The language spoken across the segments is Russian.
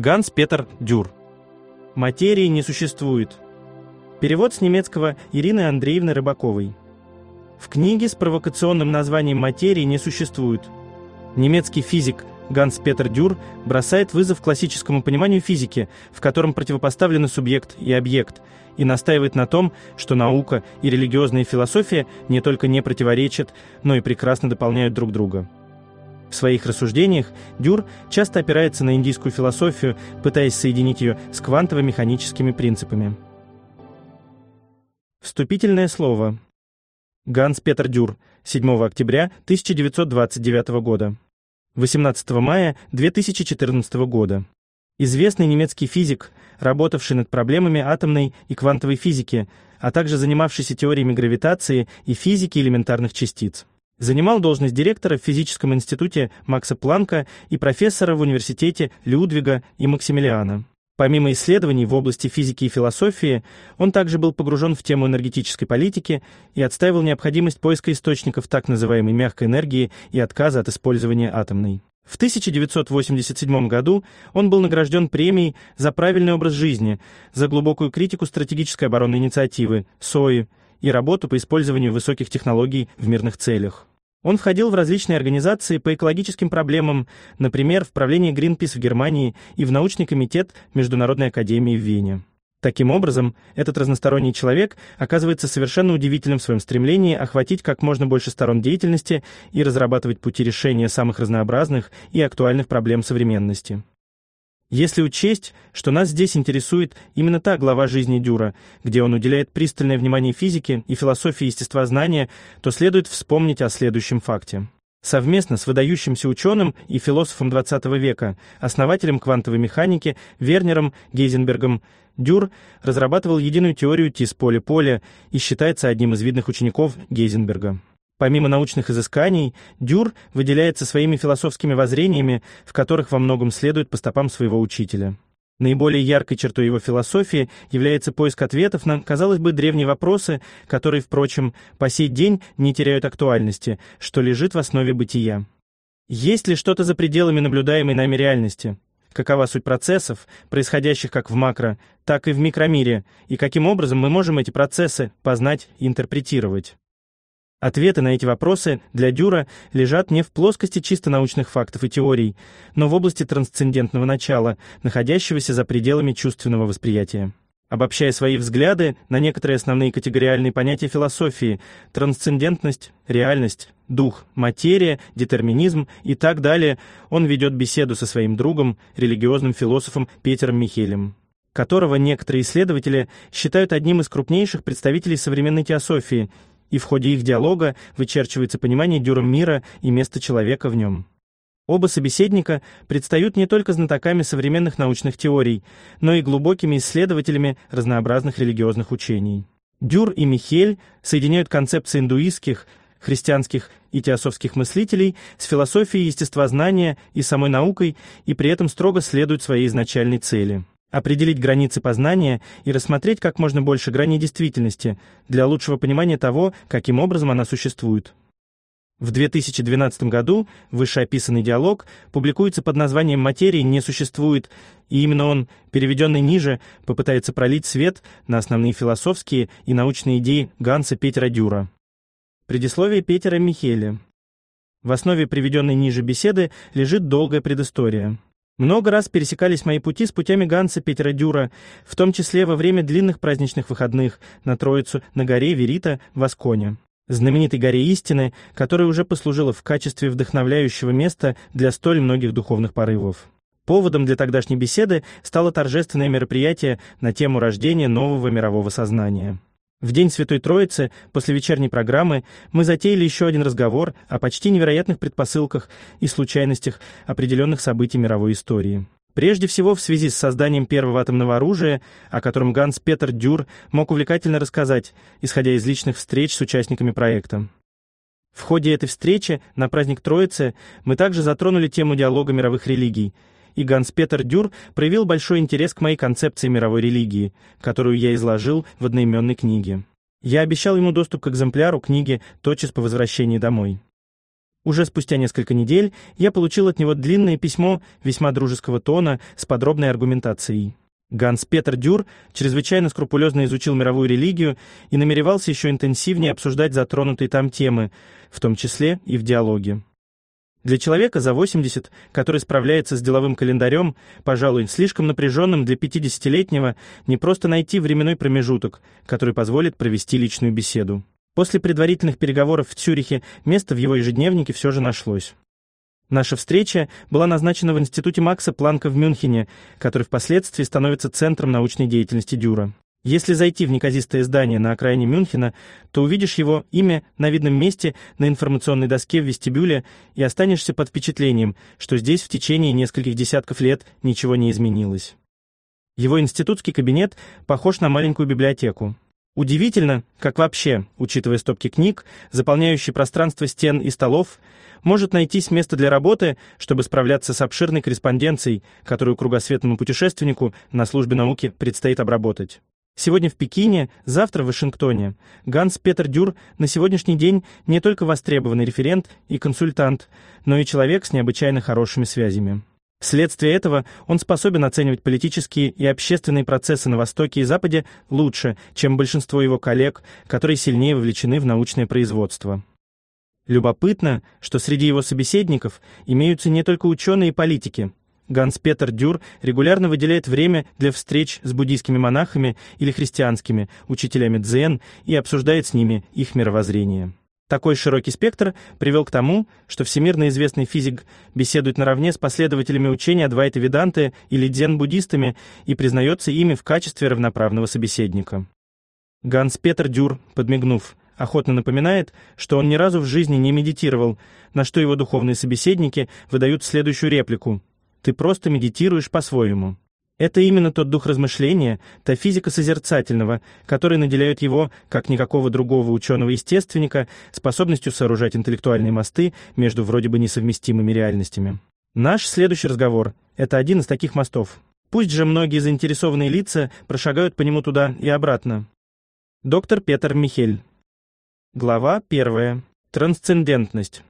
Ганс Петер Дюр. «Материи не существует». Перевод с немецкого Ирины Андреевны Рыбаковой. В книге с провокационным названием «Материи не существует» немецкий физик Ганс Петер Дюр бросает вызов классическому пониманию физики, в котором противопоставлены субъект и объект, и настаивает на том, что наука и религиозная философия не только не противоречат, но и прекрасно дополняют друг друга. В своих рассуждениях Дюр часто опирается на индийскую философию, пытаясь соединить ее с квантово-механическими принципами. Вступительное слово. Ганс Петер Дюр, 7 октября 1929 года. 18 мая 2014 года. Известный немецкий физик, работавший над проблемами атомной и квантовой физики, а также занимавшийся теориями гравитации и физики элементарных частиц. Занимал должность директора в физическом институте Макса Планка и профессора в университете Людвига и Максимилиана. Помимо исследований в области физики и философии, он также был погружен в тему энергетической политики и отстаивал необходимость поиска источников так называемой мягкой энергии и отказа от использования атомной. В 1987 году он был награжден премией за правильный образ жизни, за глубокую критику стратегической оборонной инициативы СОИ и работу по использованию высоких технологий в мирных целях. Он входил в различные организации по экологическим проблемам, например, в правление Greenpeace в Германии и в научный комитет Международной академии в Вене. Таким образом, этот разносторонний человек оказывается совершенно удивительным в своем стремлении охватить как можно больше сторон деятельности и разрабатывать пути решения самых разнообразных и актуальных проблем современности. Если учесть, что нас здесь интересует именно та глава жизни Дюра, где он уделяет пристальное внимание физике и философии естествознания, то следует вспомнить о следующем факте. Совместно с выдающимся ученым и философом XX века, основателем квантовой механики Вернером Гейзенбергом, Дюр разрабатывал единую теорию тис-поле-поле и считается одним из видных учеников Гейзенберга. Помимо научных изысканий, Дюр выделяется своими философскими воззрениями, в которых во многом следует по стопам своего учителя. Наиболее яркой чертой его философии является поиск ответов на, казалось бы, древние вопросы, которые, впрочем, по сей день не теряют актуальности, что лежит в основе бытия. Есть ли что-то за пределами наблюдаемой нами реальности? Какова суть процессов, происходящих как в макро, так и в микромире, и каким образом мы можем эти процессы познать и интерпретировать? Ответы на эти вопросы для Дюра лежат не в плоскости чисто научных фактов и теорий, но в области трансцендентного начала, находящегося за пределами чувственного восприятия. Обобщая свои взгляды на некоторые основные категориальные понятия философии – трансцендентность, реальность, дух, материя, детерминизм и так далее, он ведет беседу со своим другом, религиозным философом Петером Михелем которого некоторые исследователи считают одним из крупнейших представителей современной теософии и в ходе их диалога вычерчивается понимание дюром мира и места человека в нем. Оба собеседника предстают не только знатоками современных научных теорий, но и глубокими исследователями разнообразных религиозных учений. Дюр и Михель соединяют концепции индуистских, христианских и теософских мыслителей с философией естествознания и самой наукой и при этом строго следуют своей изначальной цели определить границы познания и рассмотреть как можно больше граней действительности для лучшего понимания того, каким образом она существует. В 2012 году вышеописанный диалог публикуется под названием «Материи не существует», и именно он, переведенный ниже, попытается пролить свет на основные философские и научные идеи Ганса Петера Дюра. Предисловие Петера Михеля. В основе приведенной ниже беседы лежит долгая предыстория. Много раз пересекались мои пути с путями Ганса Петера Дюра, в том числе во время длинных праздничных выходных на Троицу, на горе Верита, в Асконе. Знаменитой горе истины, которая уже послужила в качестве вдохновляющего места для столь многих духовных порывов. Поводом для тогдашней беседы стало торжественное мероприятие на тему рождения нового мирового сознания. В день Святой Троицы, после вечерней программы, мы затеяли еще один разговор о почти невероятных предпосылках и случайностях определенных событий мировой истории. Прежде всего, в связи с созданием первого атомного оружия, о котором Ганс Петер Дюр мог увлекательно рассказать, исходя из личных встреч с участниками проекта. В ходе этой встречи на праздник Троицы мы также затронули тему диалога мировых религий – и Ганс-Петер Дюр проявил большой интерес к моей концепции мировой религии, которую я изложил в одноименной книге. Я обещал ему доступ к экземпляру книги тотчас по возвращении домой. Уже спустя несколько недель я получил от него длинное письмо весьма дружеского тона с подробной аргументацией. Ганс Петер Дюр чрезвычайно скрупулезно изучил мировую религию и намеревался еще интенсивнее обсуждать затронутые там темы, в том числе и в диалоге. Для человека за 80, который справляется с деловым календарем, пожалуй, слишком напряженным для 50-летнего, не просто найти временной промежуток, который позволит провести личную беседу. После предварительных переговоров в Цюрихе место в его ежедневнике все же нашлось. Наша встреча была назначена в Институте Макса Планка в Мюнхене, который впоследствии становится центром научной деятельности Дюра. Если зайти в неказистое здание на окраине Мюнхена, то увидишь его имя на видном месте на информационной доске в вестибюле и останешься под впечатлением, что здесь в течение нескольких десятков лет ничего не изменилось. Его институтский кабинет похож на маленькую библиотеку. Удивительно, как вообще, учитывая стопки книг, заполняющие пространство стен и столов, может найтись место для работы, чтобы справляться с обширной корреспонденцией, которую кругосветному путешественнику на службе науки предстоит обработать. Сегодня в Пекине, завтра в Вашингтоне. Ганс Петер Дюр на сегодняшний день не только востребованный референт и консультант, но и человек с необычайно хорошими связями. Вследствие этого он способен оценивать политические и общественные процессы на Востоке и Западе лучше, чем большинство его коллег, которые сильнее вовлечены в научное производство. Любопытно, что среди его собеседников имеются не только ученые и политики, Ганс-Петер Дюр регулярно выделяет время для встреч с буддийскими монахами или христианскими, учителями дзен, и обсуждает с ними их мировоззрение. Такой широкий спектр привел к тому, что всемирно известный физик беседует наравне с последователями учения Адвайта Веданты или дзен-буддистами и признается ими в качестве равноправного собеседника. Ганс Петер Дюр, подмигнув, охотно напоминает, что он ни разу в жизни не медитировал, на что его духовные собеседники выдают следующую реплику ты просто медитируешь по-своему. Это именно тот дух размышления, та физика созерцательного, который наделяет его, как никакого другого ученого-естественника, способностью сооружать интеллектуальные мосты между вроде бы несовместимыми реальностями. Наш следующий разговор – это один из таких мостов. Пусть же многие заинтересованные лица прошагают по нему туда и обратно. Доктор Петр Михель. Глава первая. Трансцендентность.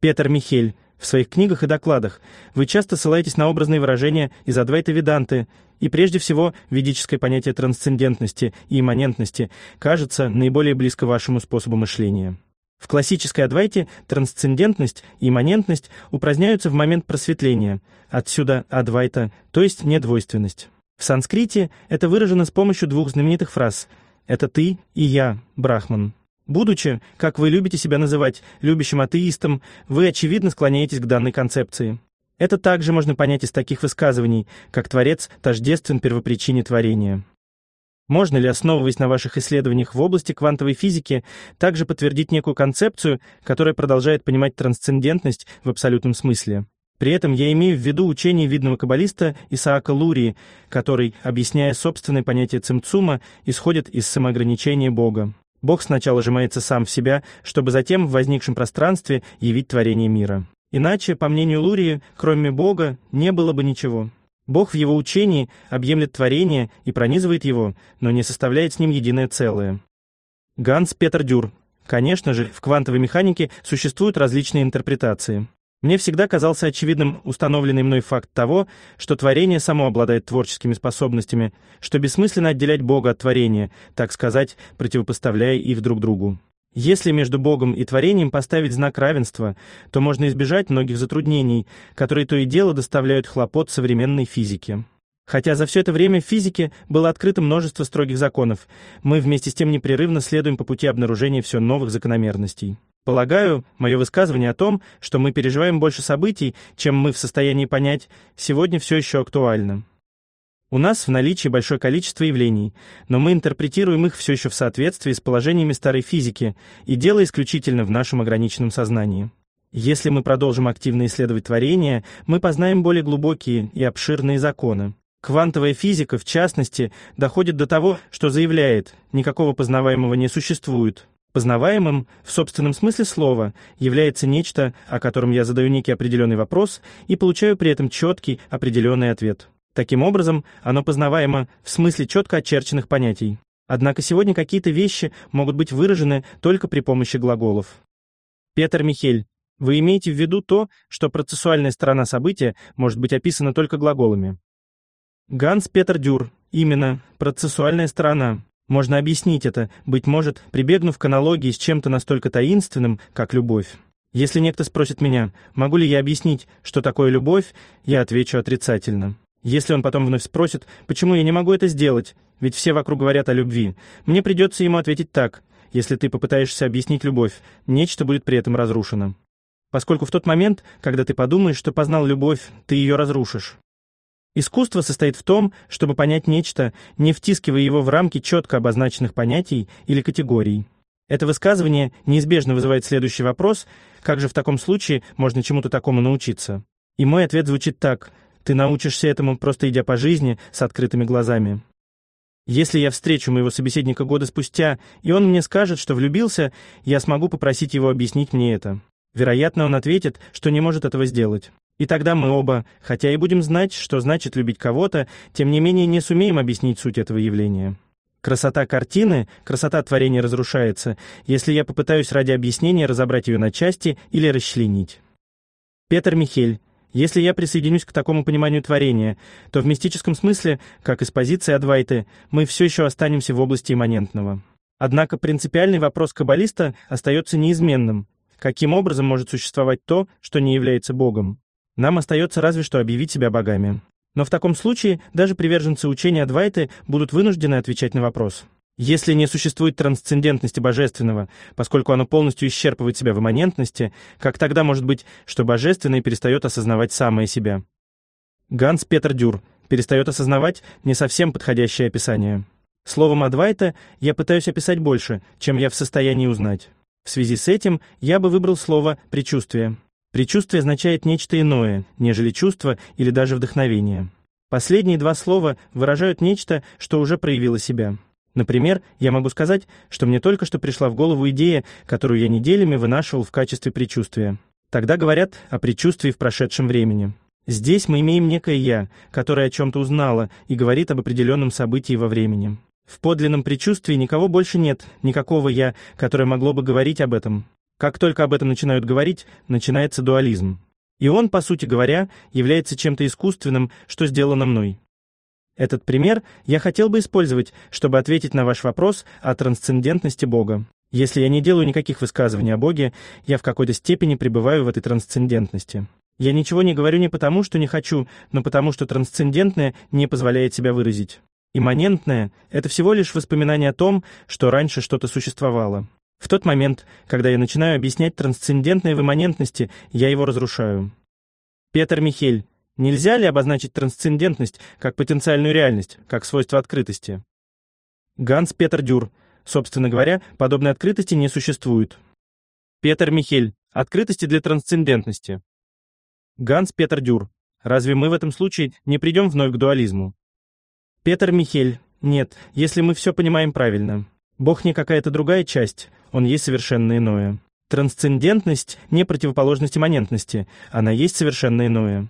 Петр Михель, в своих книгах и докладах вы часто ссылаетесь на образные выражения из Адвайта Веданты и прежде всего ведическое понятие трансцендентности и имманентности кажется наиболее близко вашему способу мышления. В классической Адвайте трансцендентность и имманентность упраздняются в момент просветления, отсюда Адвайта, то есть недвойственность. В санскрите это выражено с помощью двух знаменитых фраз «это ты» и «я», Брахман. Будучи, как вы любите себя называть, любящим атеистом, вы, очевидно, склоняетесь к данной концепции. Это также можно понять из таких высказываний, как Творец тождествен первопричине творения. Можно ли, основываясь на ваших исследованиях в области квантовой физики, также подтвердить некую концепцию, которая продолжает понимать трансцендентность в абсолютном смысле? При этом я имею в виду учение видного каббалиста Исаака Лурии, который, объясняя собственное понятие цимцума, исходит из самоограничения Бога. Бог сначала сжимается сам в себя, чтобы затем в возникшем пространстве явить творение мира. Иначе, по мнению Лурии, кроме Бога не было бы ничего. Бог в его учении объемлет творение и пронизывает его, но не составляет с ним единое целое. Ганс Петер Дюр. Конечно же, в квантовой механике существуют различные интерпретации. Мне всегда казался очевидным установленный мной факт того, что творение само обладает творческими способностями, что бессмысленно отделять Бога от творения, так сказать, противопоставляя их друг другу. Если между Богом и творением поставить знак равенства, то можно избежать многих затруднений, которые то и дело доставляют хлопот современной физике. Хотя за все это время в физике было открыто множество строгих законов, мы вместе с тем непрерывно следуем по пути обнаружения все новых закономерностей. Полагаю, мое высказывание о том, что мы переживаем больше событий, чем мы в состоянии понять, сегодня все еще актуально. У нас в наличии большое количество явлений, но мы интерпретируем их все еще в соответствии с положениями старой физики, и дело исключительно в нашем ограниченном сознании. Если мы продолжим активно исследовать творения, мы познаем более глубокие и обширные законы. Квантовая физика, в частности, доходит до того, что заявляет, никакого познаваемого не существует, Познаваемым, в собственном смысле слова, является нечто, о котором я задаю некий определенный вопрос и получаю при этом четкий, определенный ответ. Таким образом, оно познаваемо в смысле четко очерченных понятий. Однако сегодня какие-то вещи могут быть выражены только при помощи глаголов. Петр Михель, вы имеете в виду то, что процессуальная сторона события может быть описана только глаголами. Ганс Петер Дюр, именно, процессуальная сторона. Можно объяснить это, быть может, прибегнув к аналогии с чем-то настолько таинственным, как любовь. Если некто спросит меня, могу ли я объяснить, что такое любовь, я отвечу отрицательно. Если он потом вновь спросит, почему я не могу это сделать, ведь все вокруг говорят о любви, мне придется ему ответить так, если ты попытаешься объяснить любовь, нечто будет при этом разрушено. Поскольку в тот момент, когда ты подумаешь, что познал любовь, ты ее разрушишь. Искусство состоит в том, чтобы понять нечто, не втискивая его в рамки четко обозначенных понятий или категорий. Это высказывание неизбежно вызывает следующий вопрос, как же в таком случае можно чему-то такому научиться? И мой ответ звучит так, ты научишься этому, просто идя по жизни с открытыми глазами. Если я встречу моего собеседника года спустя, и он мне скажет, что влюбился, я смогу попросить его объяснить мне это. Вероятно, он ответит, что не может этого сделать. И тогда мы оба, хотя и будем знать, что значит любить кого-то, тем не менее не сумеем объяснить суть этого явления. Красота картины, красота творения разрушается, если я попытаюсь ради объяснения разобрать ее на части или расчленить. Петр Михель. Если я присоединюсь к такому пониманию творения, то в мистическом смысле, как из позиции Адвайты, мы все еще останемся в области имманентного. Однако принципиальный вопрос каббалиста остается неизменным. Каким образом может существовать то, что не является Богом? Нам остается разве что объявить себя богами. Но в таком случае даже приверженцы учения Адвайты будут вынуждены отвечать на вопрос. Если не существует трансцендентности божественного, поскольку оно полностью исчерпывает себя в имманентности, как тогда может быть, что божественное перестает осознавать самое себя? Ганс Петер Дюр перестает осознавать не совсем подходящее описание. Словом Адвайта я пытаюсь описать больше, чем я в состоянии узнать. В связи с этим я бы выбрал слово «предчувствие». Причувствие означает нечто иное, нежели чувство или даже вдохновение. Последние два слова выражают нечто, что уже проявило себя. Например, я могу сказать, что мне только что пришла в голову идея, которую я неделями вынашивал в качестве предчувствия. Тогда говорят о предчувствии в прошедшем времени. Здесь мы имеем некое «я», которое о чем-то узнало и говорит об определенном событии во времени. В подлинном предчувствии никого больше нет, никакого «я», которое могло бы говорить об этом. Как только об этом начинают говорить, начинается дуализм. И он, по сути говоря, является чем-то искусственным, что сделано мной. Этот пример я хотел бы использовать, чтобы ответить на ваш вопрос о трансцендентности Бога. Если я не делаю никаких высказываний о Боге, я в какой-то степени пребываю в этой трансцендентности. Я ничего не говорю не потому, что не хочу, но потому, что трансцендентное не позволяет себя выразить. Имманентное — это всего лишь воспоминание о том, что раньше что-то существовало. В тот момент, когда я начинаю объяснять трансцендентные выманентности, я его разрушаю. Петр Михель, нельзя ли обозначить трансцендентность как потенциальную реальность, как свойство открытости? Ганс Петр Дюр, собственно говоря, подобной открытости не существует. Петр Михель, открытости для трансцендентности. Ганс Петр Дюр, разве мы в этом случае не придем вновь к дуализму? Петр Михель, нет, если мы все понимаем правильно. Бог не какая-то другая часть, он есть совершенно иное. Трансцендентность — не противоположность имманентности, она есть совершенно иное.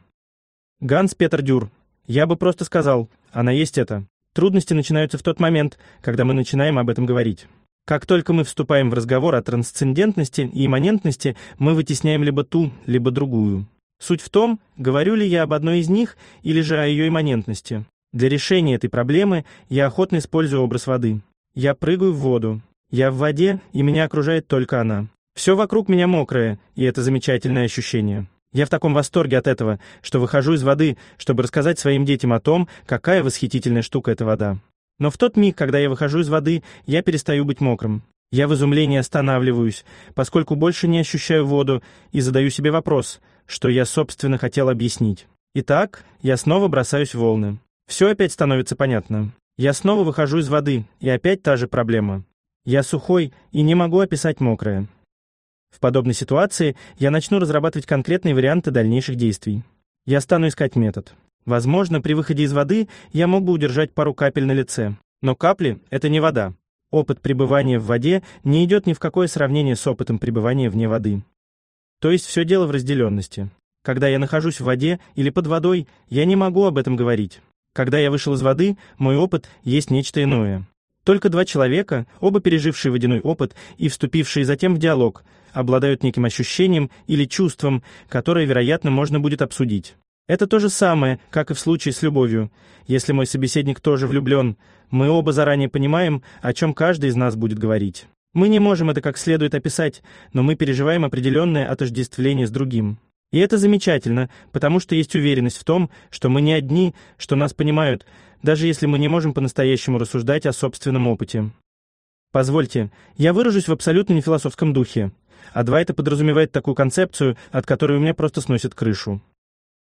Ганс Петер Дюр. Я бы просто сказал, она есть это. Трудности начинаются в тот момент, когда мы начинаем об этом говорить. Как только мы вступаем в разговор о трансцендентности и имманентности, мы вытесняем либо ту, либо другую. Суть в том, говорю ли я об одной из них или же о ее имманентности. Для решения этой проблемы я охотно использую образ воды. Я прыгаю в воду. Я в воде, и меня окружает только она. Все вокруг меня мокрое, и это замечательное ощущение. Я в таком восторге от этого, что выхожу из воды, чтобы рассказать своим детям о том, какая восхитительная штука эта вода. Но в тот миг, когда я выхожу из воды, я перестаю быть мокрым. Я в изумлении останавливаюсь, поскольку больше не ощущаю воду, и задаю себе вопрос, что я, собственно, хотел объяснить. Итак, я снова бросаюсь в волны. Все опять становится понятно. Я снова выхожу из воды, и опять та же проблема. Я сухой и не могу описать мокрое. В подобной ситуации я начну разрабатывать конкретные варианты дальнейших действий. Я стану искать метод. Возможно, при выходе из воды я мог бы удержать пару капель на лице. Но капли — это не вода. Опыт пребывания в воде не идет ни в какое сравнение с опытом пребывания вне воды. То есть все дело в разделенности. Когда я нахожусь в воде или под водой, я не могу об этом говорить. Когда я вышел из воды, мой опыт есть нечто иное. Только два человека, оба пережившие водяной опыт и вступившие затем в диалог, обладают неким ощущением или чувством, которое, вероятно, можно будет обсудить. Это то же самое, как и в случае с любовью. Если мой собеседник тоже влюблен, мы оба заранее понимаем, о чем каждый из нас будет говорить. Мы не можем это как следует описать, но мы переживаем определенное отождествление с другим. И это замечательно, потому что есть уверенность в том, что мы не одни, что нас понимают, даже если мы не можем по-настоящему рассуждать о собственном опыте. Позвольте, я выражусь в абсолютно нефилософском духе. А два это подразумевает такую концепцию, от которой у меня просто сносит крышу.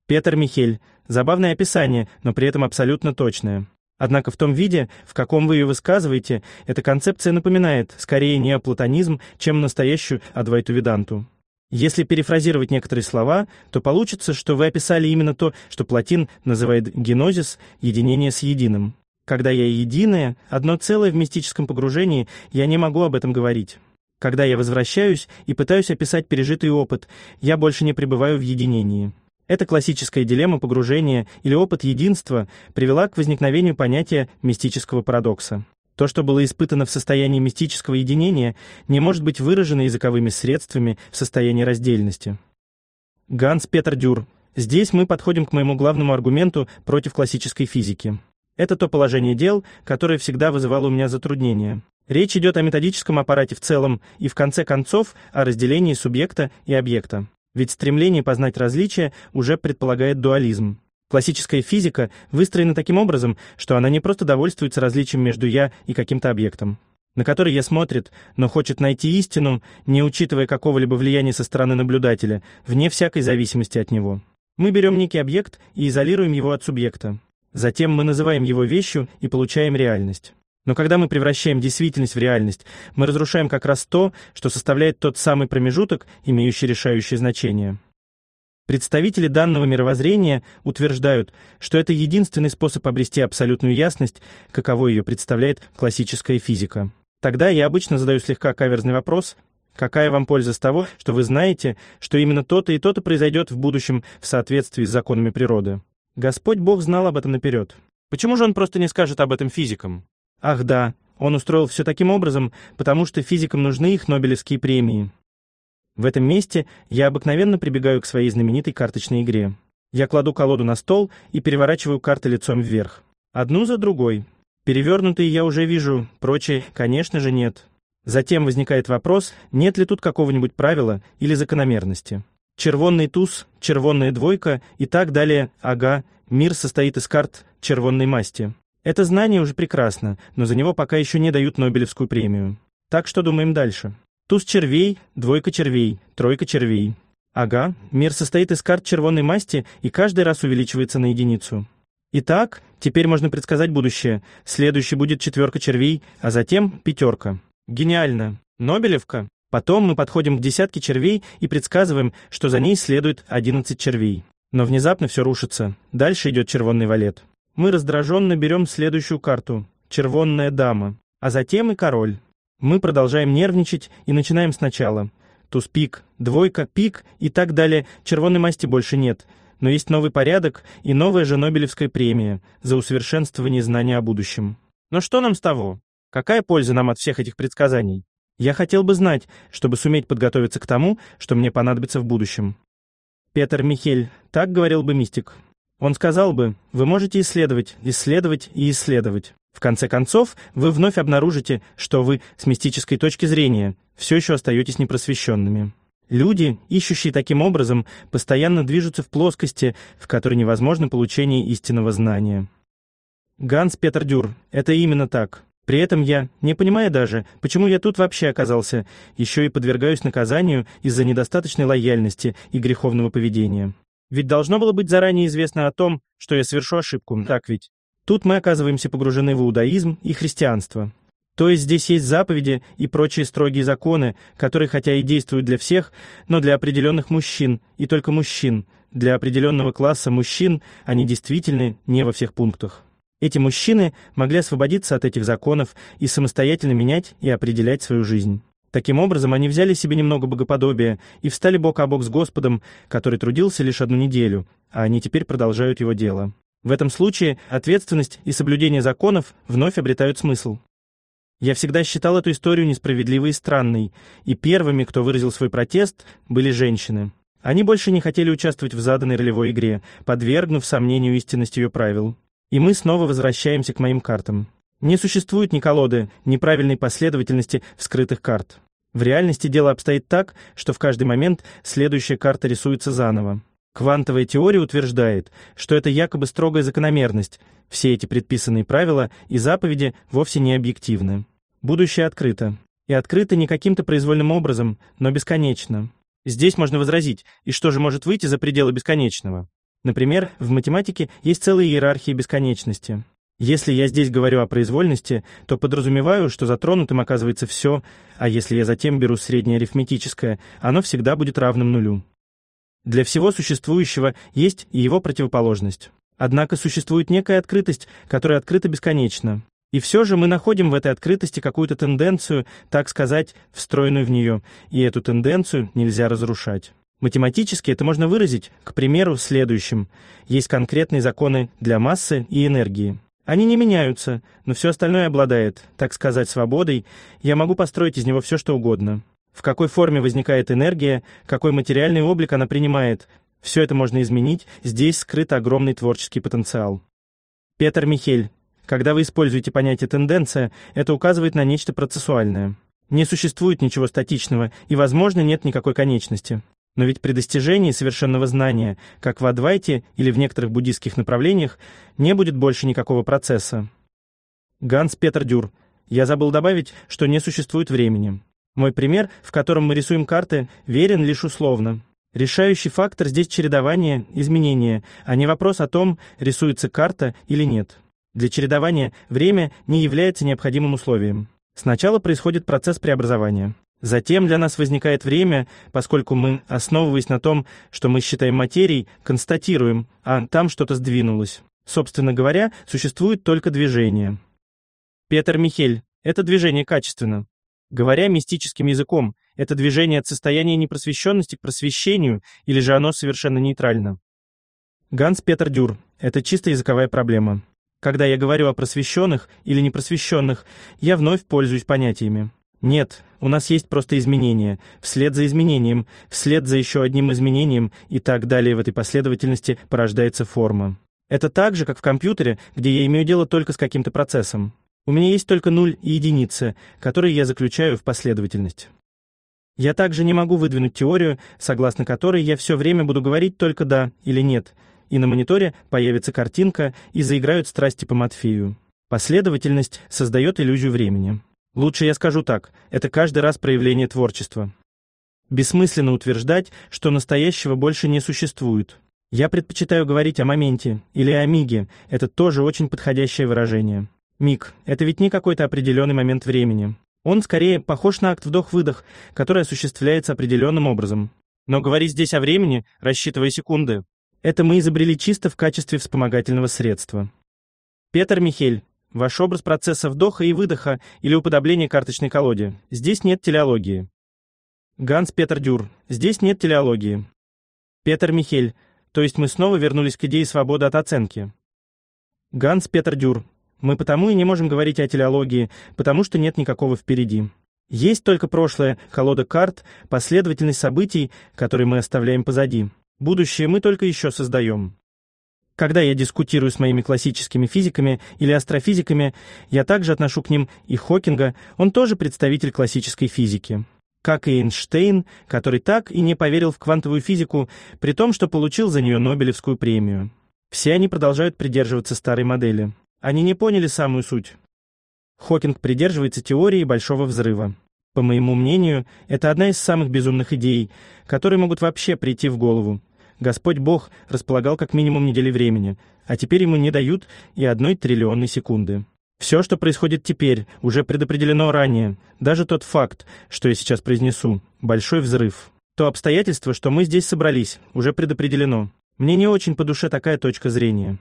Петр Михель. Забавное описание, но при этом абсолютно точное. Однако в том виде, в каком вы ее высказываете, эта концепция напоминает скорее неоплатонизм, чем настоящую адвайту-веданту. Если перефразировать некоторые слова, то получится, что вы описали именно то, что Платин называет генозис – единение с единым. Когда я единое, одно целое в мистическом погружении, я не могу об этом говорить. Когда я возвращаюсь и пытаюсь описать пережитый опыт, я больше не пребываю в единении. Эта классическая дилемма погружения или опыт единства привела к возникновению понятия мистического парадокса. То, что было испытано в состоянии мистического единения, не может быть выражено языковыми средствами в состоянии раздельности. Ганс Петер Дюр. Здесь мы подходим к моему главному аргументу против классической физики. Это то положение дел, которое всегда вызывало у меня затруднения. Речь идет о методическом аппарате в целом и, в конце концов, о разделении субъекта и объекта. Ведь стремление познать различия уже предполагает дуализм. Классическая физика выстроена таким образом, что она не просто довольствуется различием между «я» и каким-то объектом, на который «я» смотрит, но хочет найти истину, не учитывая какого-либо влияния со стороны наблюдателя, вне всякой зависимости от него. Мы берем некий объект и изолируем его от субъекта. Затем мы называем его вещью и получаем реальность. Но когда мы превращаем действительность в реальность, мы разрушаем как раз то, что составляет тот самый промежуток, имеющий решающее значение. Представители данного мировоззрения утверждают, что это единственный способ обрести абсолютную ясность, каково ее представляет классическая физика. Тогда я обычно задаю слегка каверзный вопрос, какая вам польза с того, что вы знаете, что именно то-то и то-то произойдет в будущем в соответствии с законами природы? Господь Бог знал об этом наперед. Почему же он просто не скажет об этом физикам? Ах да, он устроил все таким образом, потому что физикам нужны их Нобелевские премии. В этом месте я обыкновенно прибегаю к своей знаменитой карточной игре. Я кладу колоду на стол и переворачиваю карты лицом вверх. Одну за другой. Перевернутые я уже вижу, прочие, конечно же, нет. Затем возникает вопрос, нет ли тут какого-нибудь правила или закономерности. Червонный туз, червонная двойка и так далее, ага, мир состоит из карт червонной масти. Это знание уже прекрасно, но за него пока еще не дают Нобелевскую премию. Так что думаем дальше. Туз червей, двойка червей, тройка червей. Ага, мир состоит из карт червонной масти и каждый раз увеличивается на единицу. Итак, теперь можно предсказать будущее. Следующий будет четверка червей, а затем пятерка. Гениально. Нобелевка. Потом мы подходим к десятке червей и предсказываем, что за ней следует 11 червей. Но внезапно все рушится. Дальше идет червонный валет. Мы раздраженно берем следующую карту. Червонная дама. А затем и король. Мы продолжаем нервничать и начинаем сначала. Туз пик, двойка, пик и так далее. Червоной масти больше нет. Но есть новый порядок и новая же Нобелевская премия за усовершенствование знания о будущем. Но что нам с того? Какая польза нам от всех этих предсказаний? Я хотел бы знать, чтобы суметь подготовиться к тому, что мне понадобится в будущем. Петр Михель, так говорил бы мистик. Он сказал бы, вы можете исследовать, исследовать и исследовать. В конце концов, вы вновь обнаружите, что вы с мистической точки зрения все еще остаетесь непросвещенными. Люди, ищущие таким образом, постоянно движутся в плоскости, в которой невозможно получение истинного знания. Ганс Петер Дюр. Это именно так. При этом я, не понимая даже, почему я тут вообще оказался, еще и подвергаюсь наказанию из-за недостаточной лояльности и греховного поведения. Ведь должно было быть заранее известно о том, что я совершу ошибку, так ведь? Тут мы оказываемся погружены в иудаизм и христианство. То есть здесь есть заповеди и прочие строгие законы, которые хотя и действуют для всех, но для определенных мужчин, и только мужчин. Для определенного класса мужчин они действительны не во всех пунктах. Эти мужчины могли освободиться от этих законов и самостоятельно менять и определять свою жизнь. Таким образом, они взяли себе немного богоподобия и встали бок о бок с Господом, который трудился лишь одну неделю, а они теперь продолжают его дело. В этом случае ответственность и соблюдение законов вновь обретают смысл. Я всегда считал эту историю несправедливой и странной, и первыми, кто выразил свой протест, были женщины. Они больше не хотели участвовать в заданной ролевой игре, подвергнув сомнению истинность ее правил. И мы снова возвращаемся к моим картам. Не существует ни колоды, ни правильной последовательности вскрытых карт. В реальности дело обстоит так, что в каждый момент следующая карта рисуется заново. Квантовая теория утверждает, что это якобы строгая закономерность. Все эти предписанные правила и заповеди вовсе не объективны. Будущее открыто. И открыто не каким-то произвольным образом, но бесконечно. Здесь можно возразить, и что же может выйти за пределы бесконечного? Например, в математике есть целые иерархии бесконечности. Если я здесь говорю о произвольности, то подразумеваю, что затронутым оказывается все, а если я затем беру среднее арифметическое, оно всегда будет равным нулю. Для всего существующего есть и его противоположность. Однако существует некая открытость, которая открыта бесконечно. И все же мы находим в этой открытости какую-то тенденцию, так сказать, встроенную в нее, и эту тенденцию нельзя разрушать. Математически это можно выразить, к примеру, следующим. Есть конкретные законы для массы и энергии. Они не меняются, но все остальное обладает, так сказать, свободой, я могу построить из него все, что угодно в какой форме возникает энергия, какой материальный облик она принимает. Все это можно изменить, здесь скрыт огромный творческий потенциал. Петр Михель. Когда вы используете понятие «тенденция», это указывает на нечто процессуальное. Не существует ничего статичного, и, возможно, нет никакой конечности. Но ведь при достижении совершенного знания, как в Адвайте или в некоторых буддийских направлениях, не будет больше никакого процесса. Ганс Петер Дюр. Я забыл добавить, что не существует времени. Мой пример, в котором мы рисуем карты, верен лишь условно. Решающий фактор здесь чередование, изменение, а не вопрос о том, рисуется карта или нет. Для чередования время не является необходимым условием. Сначала происходит процесс преобразования. Затем для нас возникает время, поскольку мы, основываясь на том, что мы считаем материей, констатируем, а там что-то сдвинулось. Собственно говоря, существует только движение. Петр Михель. Это движение качественно. Говоря мистическим языком, это движение от состояния непросвещенности к просвещению, или же оно совершенно нейтрально? Ганс Петер Дюр. Это чисто языковая проблема. Когда я говорю о просвещенных или непросвещенных, я вновь пользуюсь понятиями. Нет, у нас есть просто изменения, вслед за изменением, вслед за еще одним изменением и так далее в этой последовательности порождается форма. Это так же, как в компьютере, где я имею дело только с каким-то процессом. У меня есть только нуль и единица, которые я заключаю в последовательность. Я также не могу выдвинуть теорию, согласно которой я все время буду говорить только «да» или «нет», и на мониторе появится картинка и заиграют страсти по Матфею. Последовательность создает иллюзию времени. Лучше я скажу так, это каждый раз проявление творчества. Бессмысленно утверждать, что настоящего больше не существует. Я предпочитаю говорить о моменте или о миге, это тоже очень подходящее выражение. Миг. Это ведь не какой-то определенный момент времени. Он скорее похож на акт вдох-выдох, который осуществляется определенным образом. Но говорить здесь о времени, рассчитывая секунды, это мы изобрели чисто в качестве вспомогательного средства. Петр Михель. Ваш образ процесса вдоха и выдоха или уподобление карточной колоде. Здесь нет телеологии. Ганс Петер Дюр. Здесь нет телеологии. Петр Михель. То есть мы снова вернулись к идее свободы от оценки. Ганс Петер Дюр. Мы потому и не можем говорить о телеологии, потому что нет никакого впереди. Есть только прошлое, колода карт, последовательность событий, которые мы оставляем позади. Будущее мы только еще создаем. Когда я дискутирую с моими классическими физиками или астрофизиками, я также отношу к ним и Хокинга, он тоже представитель классической физики. Как и Эйнштейн, который так и не поверил в квантовую физику, при том, что получил за нее Нобелевскую премию. Все они продолжают придерживаться старой модели. Они не поняли самую суть. Хокинг придерживается теории Большого Взрыва. По моему мнению, это одна из самых безумных идей, которые могут вообще прийти в голову. Господь Бог располагал как минимум недели времени, а теперь ему не дают и одной триллионной секунды. Все, что происходит теперь, уже предопределено ранее. Даже тот факт, что я сейчас произнесу, большой взрыв. То обстоятельство, что мы здесь собрались, уже предопределено. Мне не очень по душе такая точка зрения.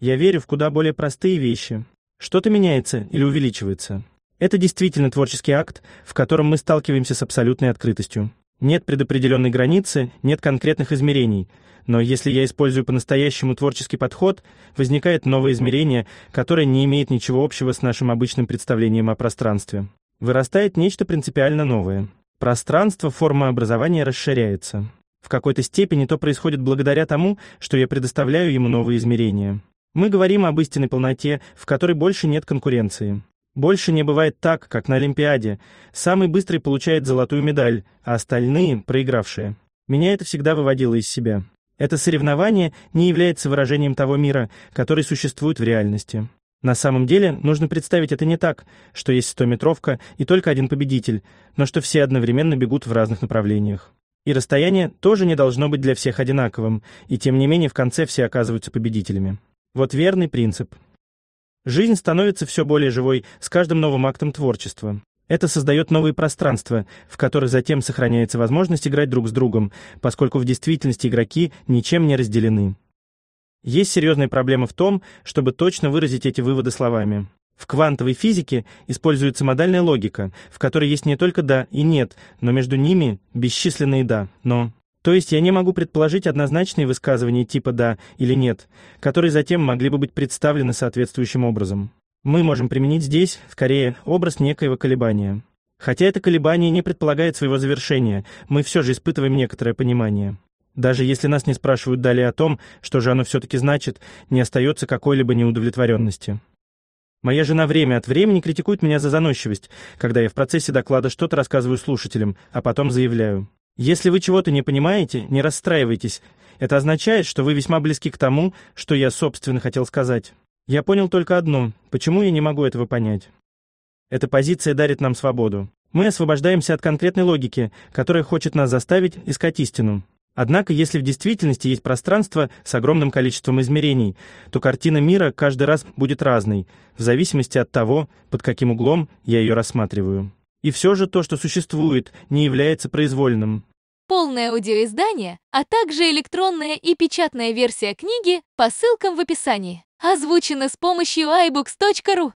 Я верю в куда более простые вещи. Что-то меняется или увеличивается. Это действительно творческий акт, в котором мы сталкиваемся с абсолютной открытостью. Нет предопределенной границы, нет конкретных измерений. Но если я использую по-настоящему творческий подход, возникает новое измерение, которое не имеет ничего общего с нашим обычным представлением о пространстве. Вырастает нечто принципиально новое. Пространство, форма образования расширяется. В какой-то степени то происходит благодаря тому, что я предоставляю ему новые измерения. Мы говорим об истинной полноте, в которой больше нет конкуренции. Больше не бывает так, как на Олимпиаде. Самый быстрый получает золотую медаль, а остальные — проигравшие. Меня это всегда выводило из себя. Это соревнование не является выражением того мира, который существует в реальности. На самом деле, нужно представить это не так, что есть стометровка и только один победитель, но что все одновременно бегут в разных направлениях. И расстояние тоже не должно быть для всех одинаковым, и тем не менее в конце все оказываются победителями. Вот верный принцип. Жизнь становится все более живой с каждым новым актом творчества. Это создает новые пространства, в которых затем сохраняется возможность играть друг с другом, поскольку в действительности игроки ничем не разделены. Есть серьезная проблема в том, чтобы точно выразить эти выводы словами. В квантовой физике используется модальная логика, в которой есть не только «да» и «нет», но между ними бесчисленные «да», «но». То есть я не могу предположить однозначные высказывания типа «да» или «нет», которые затем могли бы быть представлены соответствующим образом. Мы можем применить здесь, скорее, образ некоего колебания. Хотя это колебание не предполагает своего завершения, мы все же испытываем некоторое понимание. Даже если нас не спрашивают далее о том, что же оно все-таки значит, не остается какой-либо неудовлетворенности. Моя жена время от времени критикует меня за заносчивость, когда я в процессе доклада что-то рассказываю слушателям, а потом заявляю. Если вы чего-то не понимаете, не расстраивайтесь. Это означает, что вы весьма близки к тому, что я, собственно, хотел сказать. Я понял только одно, почему я не могу этого понять. Эта позиция дарит нам свободу. Мы освобождаемся от конкретной логики, которая хочет нас заставить искать истину. Однако, если в действительности есть пространство с огромным количеством измерений, то картина мира каждый раз будет разной, в зависимости от того, под каким углом я ее рассматриваю. И все же то, что существует, не является произвольным. Полное аудиоиздание, а также электронная и печатная версия книги по ссылкам в описании. Озвучено с помощью iBooks.ru.